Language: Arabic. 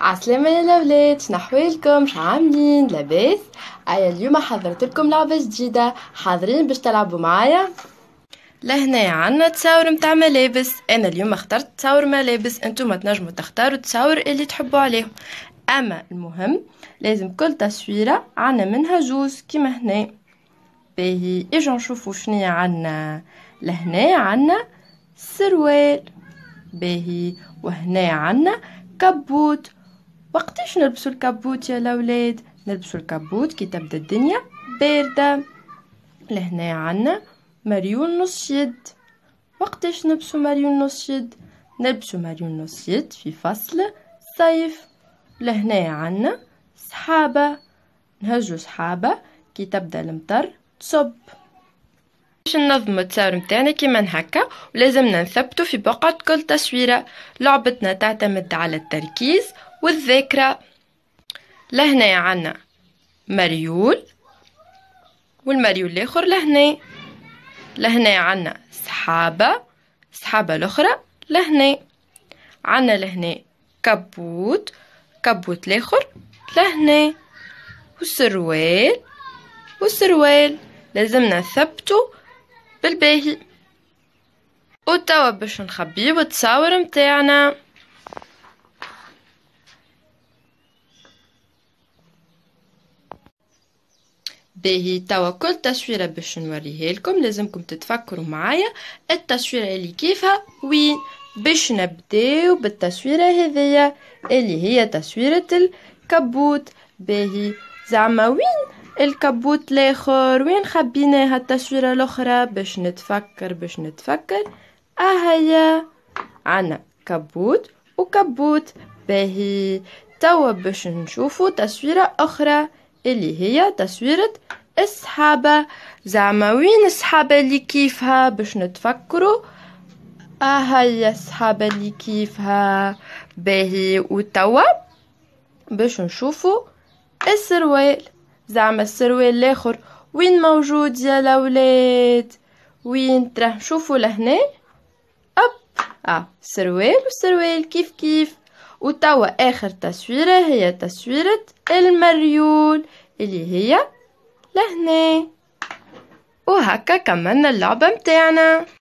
عسلامة يا الاولاد شنحوالكم شعاملين لاباس ايا اليوم حضرت لكم لعبه جديده حاضرين باش تلعبوا معايا لهنا عندنا تصاور متاع ملابس انا اليوم اخترت تصاور ملابس انتم تنجموا تختاروا تصاور اللي تحبوا عليهم اما المهم لازم كل تصويره عندنا منها جوز كيما هنا باهي اجوا نشوفوا شنية عندنا لهنا عندنا سروال باهي وهنا عندنا كابوت وقتاش نلبسو الكابوت يا الاولاد نلبسو الكابوت كي تبدا الدنيا بارده لهنا عنا مريول نص يد وقتاش نلبسو مريول نص يد نلبسو مريول نص يد في فصل صيف لهنا عنا سحابه نهجو سحابه كي تبدا المطر تصب باش ننظم التصاور متاعنا كيما هكا ولازمنا نثبتو في بقعة كل تصويرة لعبتنا تعتمد على التركيز والذاكرة لهنا عنا مريول والمريول الاخر لهنا لهنا عنا سحابة سحابة الاخرى لهنا عنا لهنا كبوت كبوت الاخر لهنا والسروال والسروال لازمنا نثبتو بالباهي وتوا باش نخبيو التصاور متاعنا باهي توا كل تصويرة باش نوريها لكم لازمكم تتفكروا معايا التصويرة اللي كيفها وين باش نبداو بالتصويرة هذيا اللي هي تصويرة الكبوت باهي زعما وين الكبوت الاخر وين خبيناها التصويرة الاخرى باش نتفكر باش نتفكر اهيا آه، عنا كبوت وكبوت باهي توا باش نشوفو تصويرة اخرى اللي هي تصويرة السحابة زعما وين السحابة اللي كيفها باش نتفكرو اهيا آه، السحابة اللي كيفها باهي وتوا باش نشوفو السروال زعما السروال الاخر وين موجود يا الاولاد وين ترى شوفوا لهنا اب اه سروال والسروال كيف كيف وتوا اخر تصويره هي تصويره المريول اللي هي لهنا وهكا كملنا اللعبه متاعنا